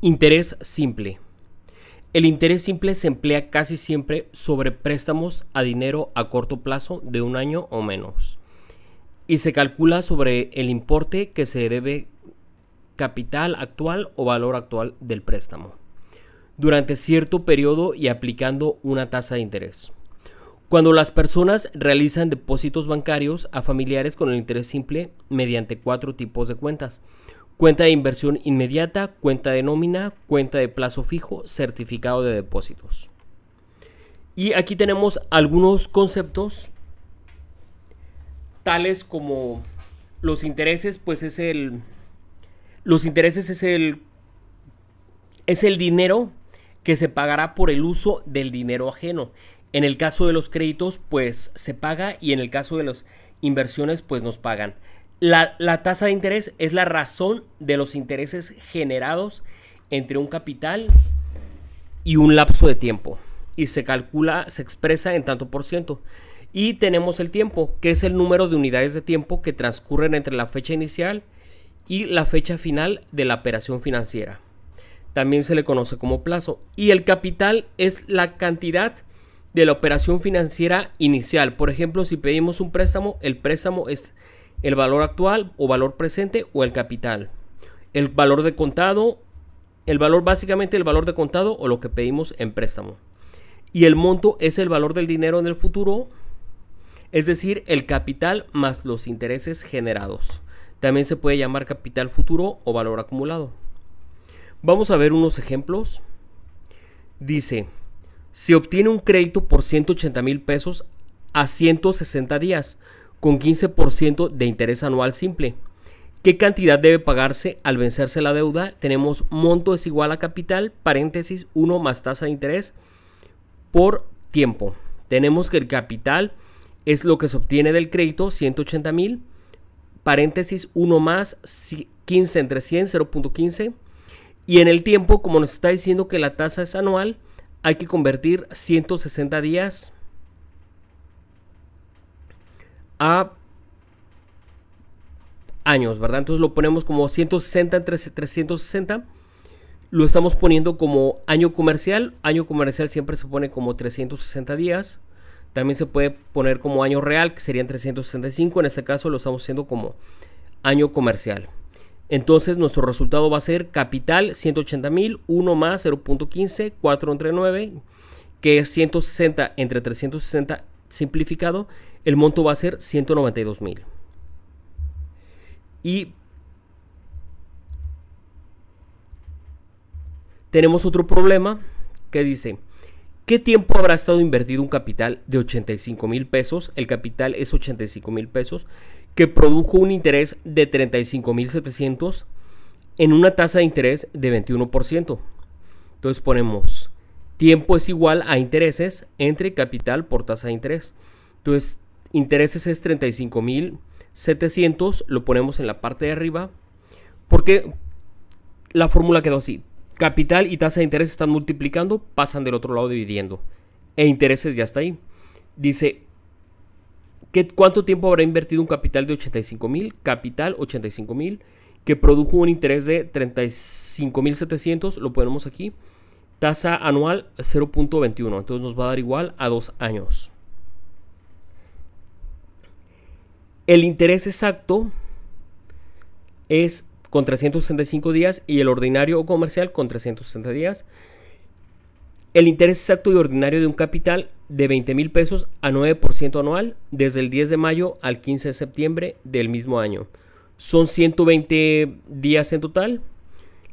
Interés simple. El interés simple se emplea casi siempre sobre préstamos a dinero a corto plazo de un año o menos y se calcula sobre el importe que se debe capital actual o valor actual del préstamo durante cierto periodo y aplicando una tasa de interés. Cuando las personas realizan depósitos bancarios a familiares con el interés simple mediante cuatro tipos de cuentas, Cuenta de inversión inmediata, cuenta de nómina, cuenta de plazo fijo, certificado de depósitos. Y aquí tenemos algunos conceptos tales como los intereses, pues es el los intereses es el es el dinero que se pagará por el uso del dinero ajeno. En el caso de los créditos, pues se paga y en el caso de las inversiones, pues nos pagan. La, tasa de interés es la razón de los intereses generados entre un capital y un lapso de tiempo. Y se calcula, se expresa en tanto por ciento. Y tenemos el tiempo, que es el número de unidades de tiempo que transcurren entre la fecha inicial y la fecha final de la operación financiera. También se le conoce como plazo. Y el capital es la cantidad de la operación financiera inicial. Por ejemplo, si pedimos un préstamo, el préstamo es el valor actual o valor presente o el capital. El valor de contado, el valor básicamente el valor de contado o lo que pedimos en préstamo. Y el monto es el valor del dinero en el futuro, es decir, el capital más los intereses generados. También se puede llamar capital futuro o valor acumulado. Vamos a ver unos ejemplos. Dice, se obtiene un crédito por 180 mil pesos a 160 días con 15% de interés anual simple. ¿Qué cantidad debe pagarse al vencerse la deuda? Tenemos monto es igual a capital, paréntesis 1 más tasa de interés por tiempo. Tenemos que el capital es lo que se obtiene del crédito, 180 mil, paréntesis 1 más 15 entre 100, 0.15. Y en el tiempo, como nos está diciendo que la tasa es anual, hay que convertir 160 días a años, ¿verdad? Entonces lo ponemos como 160 entre 360. Lo estamos poniendo como año comercial. Año comercial siempre se pone como 360 días. También se puede poner como año real, que serían 365. En este caso lo estamos haciendo como año comercial. Entonces nuestro resultado va a ser capital 180 mil, 1 más 0.15, 4 entre 9, que es 160 entre 360 simplificado el monto va a ser 192 mil. Y tenemos otro problema que dice, ¿qué tiempo habrá estado invertido un capital de 85 mil pesos? El capital es 85 mil pesos, que produjo un interés de 35 mil 700 en una tasa de interés de 21%. Entonces ponemos, tiempo es igual a intereses entre capital por tasa de interés. Entonces intereses es 35.700, lo ponemos en la parte de arriba, porque la fórmula quedó así. Capital y tasa de interés están multiplicando, pasan del otro lado dividiendo. E intereses ya está ahí. Dice, que ¿cuánto tiempo habrá invertido un capital de mil Capital mil que produjo un interés de mil 700 lo ponemos aquí. Tasa anual 0.21, entonces nos va a dar igual a dos años. El interés exacto es con 365 días y el ordinario o comercial con 360 días. El interés exacto y ordinario de un capital de 20 mil pesos a 9% anual desde el 10 de mayo al 15 de septiembre del mismo año. Son 120 días en total.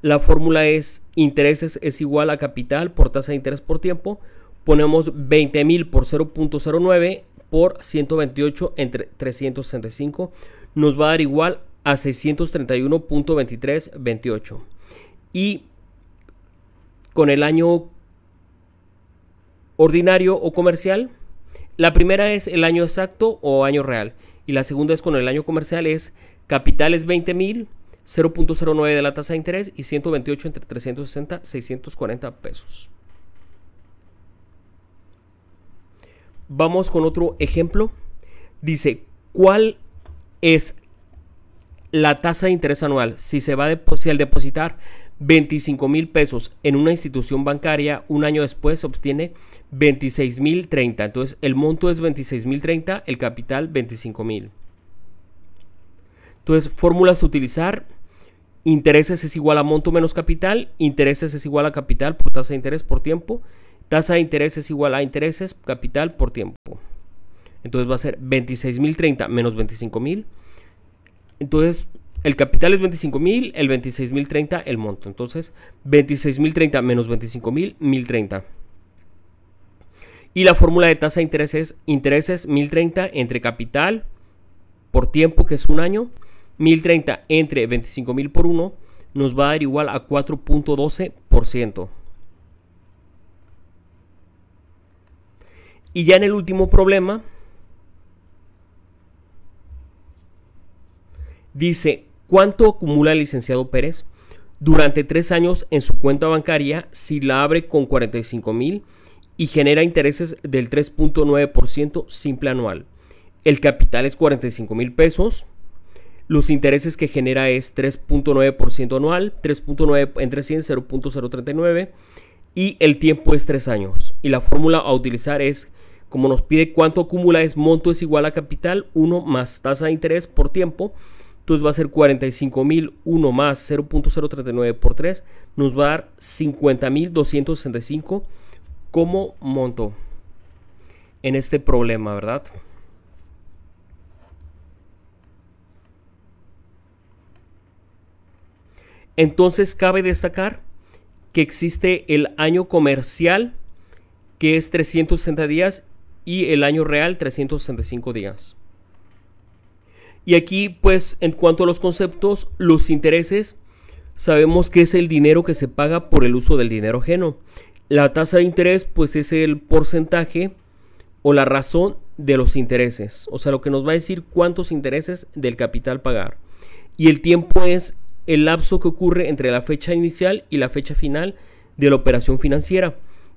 La fórmula es intereses es igual a capital por tasa de interés por tiempo. Ponemos 20 mil por 0.09 por 128 entre 365 nos va a dar igual a 631.2328. Y con el año ordinario o comercial, la primera es el año exacto o año real. Y la segunda es con el año comercial, es capitales 20.000, 0.09 de la tasa de interés y 128 entre 360, 640 pesos. Vamos con otro ejemplo. Dice, ¿cuál es la tasa de interés anual si se va a al depositar 25 mil pesos en una institución bancaria, un año después se obtiene 26 mil 30. Entonces el monto es 26 mil 30, el capital 25 mil. Entonces fórmulas a utilizar. Intereses es igual a monto menos capital. Intereses es igual a capital por tasa de interés por tiempo. Tasa de intereses es igual a intereses capital por tiempo. Entonces va a ser 26.030 menos 25.000. Entonces el capital es 25.000, el 26.030 el monto. Entonces 26.030 menos 25.000, 1.030. Y la fórmula de tasa de intereses es intereses 1.030 entre capital por tiempo que es un año. 1.030 entre 25.000 por 1 nos va a dar igual a 4.12%. Y ya en el último problema, dice, ¿cuánto acumula el licenciado Pérez durante tres años en su cuenta bancaria si la abre con 45 mil y genera intereses del 3.9% simple anual? El capital es 45 mil pesos. Los intereses que genera es 3.9% anual, 3.9 entre 100, 0.039 y el tiempo es tres años. Y la fórmula a utilizar es como nos pide cuánto acumula es monto es igual a capital 1 más tasa de interés por tiempo. Entonces va a ser 45.001 más 0.039 por 3. Nos va a dar 50.265 como monto en este problema, ¿verdad? Entonces cabe destacar que existe el año comercial que es 360 días y el año real 365 días. Y aquí pues en cuanto a los conceptos, los intereses, sabemos que es el dinero que se paga por el uso del dinero ajeno. La tasa de interés pues es el porcentaje o la razón de los intereses, o sea, lo que nos va a decir cuántos intereses del capital pagar. Y el tiempo es el lapso que ocurre entre la fecha inicial y la fecha final de la operación financiera.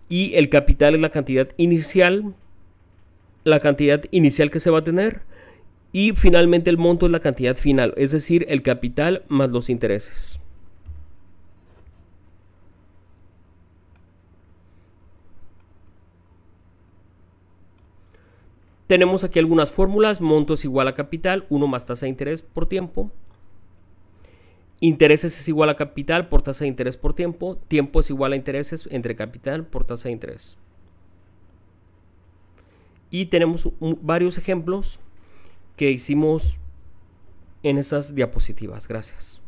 Y el capital es la cantidad inicial la cantidad inicial que se va a tener y finalmente el monto es la cantidad final, es decir, el capital más los intereses. Tenemos aquí algunas fórmulas, monto es igual a capital, 1 más tasa de interés por tiempo. Intereses es igual a capital por tasa de interés por tiempo. Tiempo es igual a intereses entre capital por tasa de interés. Y tenemos varios ejemplos que hicimos en esas diapositivas. Gracias.